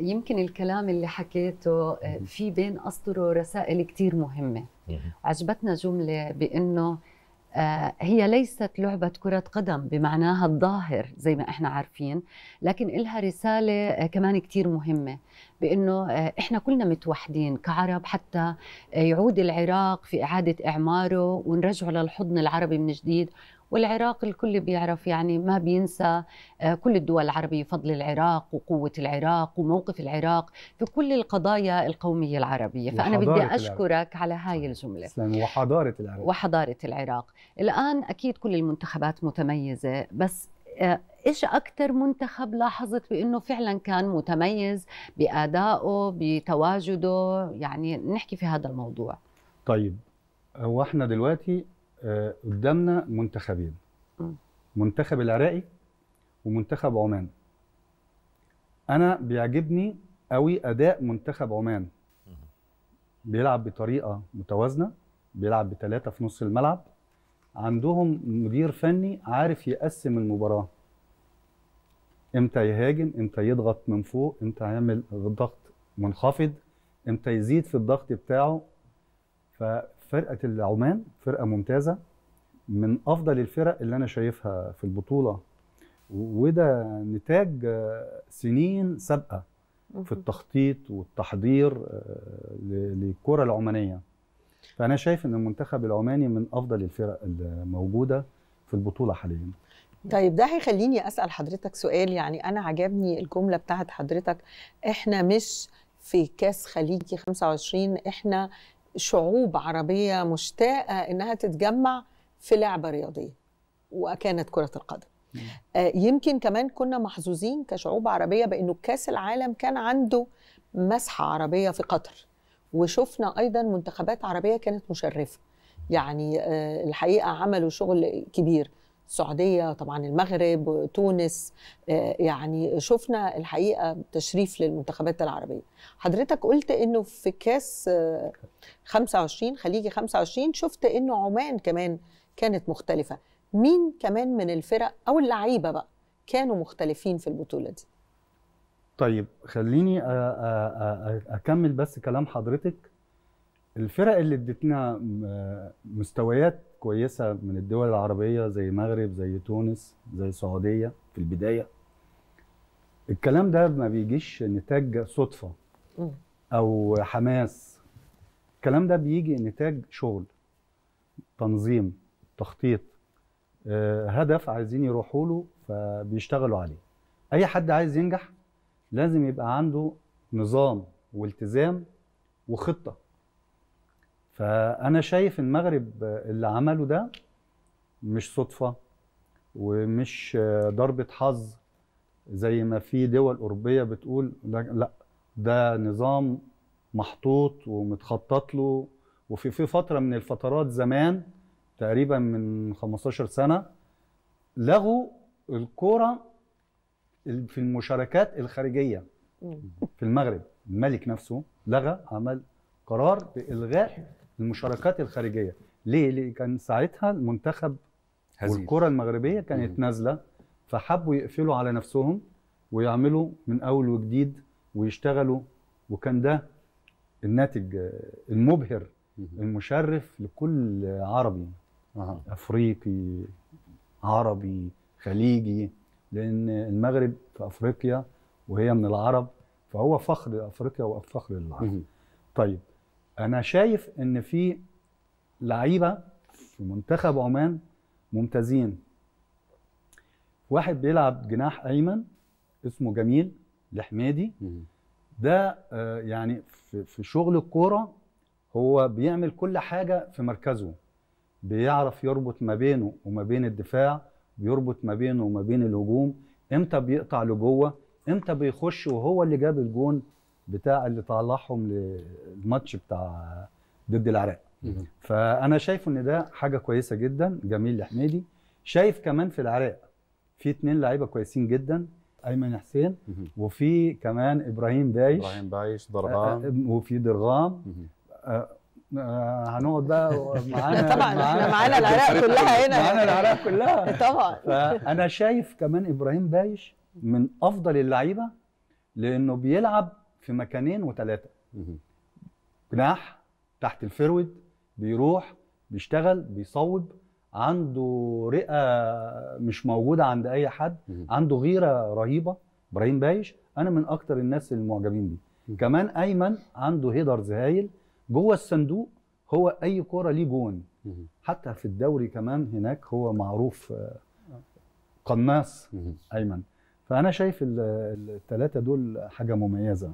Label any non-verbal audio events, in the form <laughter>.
يمكن الكلام اللي حكيته آه، في بين أسطره رسائل كثير مهمة عجبتنا جملة بأنه آه، هي ليست لعبة كرة قدم بمعناها الظاهر زي ما احنا عارفين لكن إلها رسالة آه، كمان كتير مهمة بأنه احنا كلنا متوحدين كعرب حتى يعود العراق في إعادة إعماره ونرجعه للحضن العربي من جديد والعراق الكل بيعرف يعني ما بينسى آه، كل الدول العربية فضل العراق وقوة العراق وموقف العراق في كل القضايا القومية العربية فأنا بدي أشكرك العرب. على هاي الجملة وحضارة العراق وحضارة العراق الآن أكيد كل المنتخبات متميزة بس آه، ايش اكثر منتخب لاحظت بانه فعلا كان متميز بادائه بتواجده يعني نحكي في هذا الموضوع طيب هو احنا دلوقتي آه، قدامنا منتخبين منتخب العراقي ومنتخب عمان انا بيعجبني قوي اداء منتخب عمان بيلعب بطريقه متوازنه بيلعب بثلاثه في نص الملعب عندهم مدير فني عارف يقسم المباراه امتى يهاجم امتى يضغط من فوق امتى يعمل ضغط منخفض امتى يزيد في الضغط بتاعه ف فرقه العمان فرقه ممتازه من افضل الفرق اللي انا شايفها في البطوله وده نتاج آه، سنين سابقه في التخطيط والتحضير آه، للكره العمانيه فانا شايف ان المنتخب العماني من افضل الفرق الموجوده في البطوله حاليا طيب ده هيخليني اسال حضرتك سؤال يعني انا عجبني الجمله بتاعت حضرتك احنا مش في كاس خليجي 25 احنا شعوب عربية مشتاقة إنها تتجمع في لعبة رياضية وكانت كرة القدم آه، يمكن كمان كنا محظوظين كشعوب عربية بأنه كاس العالم كان عنده مسحة عربية في قطر وشفنا أيضا منتخبات عربية كانت مشرفة يعني آه، الحقيقة عملوا شغل كبير السعودية طبعا المغرب تونس آه، يعني شفنا الحقيقة تشريف للمنتخبات العربية حضرتك قلت انه في كاس 25 آه، خليجي 25 شفت انه عمان كمان كانت مختلفة مين كمان من الفرق او اللعيبة بقى كانوا مختلفين في البطولة دي طيب خليني أكمل بس كلام حضرتك الفرق اللي ادتنا مستويات كويسه من الدول العربيه زي المغرب زي تونس زي السعوديه في البدايه الكلام ده ما بيجيش نتاج صدفه او حماس الكلام ده بيجي نتاج شغل تنظيم تخطيط آه، هدف عايزين يروحوا له فبيشتغلوا عليه اي حد عايز ينجح لازم يبقى عنده نظام والتزام وخطه فانا شايف المغرب اللي عمله ده مش صدفه ومش ضربه حظ زي ما في دول اوروبيه بتقول لا ده نظام محطوط ومتخطط له وفي في فتره من الفترات زمان تقريبا من 15 سنه لغوا الكوره في المشاركات الخارجيه في المغرب الملك نفسه لغى عمل قرار بالغاء المشاركات الخارجيه ليه؟ ليه كان ساعتها المنتخب هزيل. والكره المغربيه كانت نازله فحبوا يقفلوا على نفسهم ويعملوا من اول وجديد ويشتغلوا وكان ده الناتج المبهر المشرف لكل عربي أه. افريقي عربي خليجي لان المغرب في افريقيا وهي من العرب فهو فخر افريقيا وفخر للعرب طيب انا شايف ان في لعيبه في منتخب عمان ممتازين واحد بيلعب جناح ايمن اسمه جميل الحميدي ده آه، يعني في شغل الكوره هو بيعمل كل حاجه في مركزه بيعرف يربط ما بينه وما بين الدفاع بيربط ما بينه وما بين الهجوم امتى بيقطع لجوه امتى بيخش وهو اللي جاب الجون بتاع اللي طلعهم للماتش بتاع ضد العراق فانا شايف ان ده حاجه كويسه جدا جميل لحميدي شايف كمان في العراق في اتنين لعيبه كويسين جدا ايمن حسين وفي كمان ابراهيم بايش ابراهيم بايش ضرغام آه، آه، وفي ضرغام آه، هنقعد بقى معانا <laughs> طبعا احنا معانا العراق <laughs> كلها هنا معانا العراق كلها <laughs> طبعا فانا شايف كمان ابراهيم بايش من افضل اللعيبه لانه بيلعب في مكانين وثلاثه جناح تحت الفرود بيروح بيشتغل بيصوب عنده رئه مش موجوده عند اي حد عنده غيره رهيبه ابراهيم بايش انا من اكتر الناس المعجبين بيه كمان ايمن عنده هيدرز هايل جوه الصندوق هو اي كره ليه جون حتى في الدوري كمان هناك هو معروف آه، قناص ايمن فانا شايف الثلاثه دول حاجه مميزه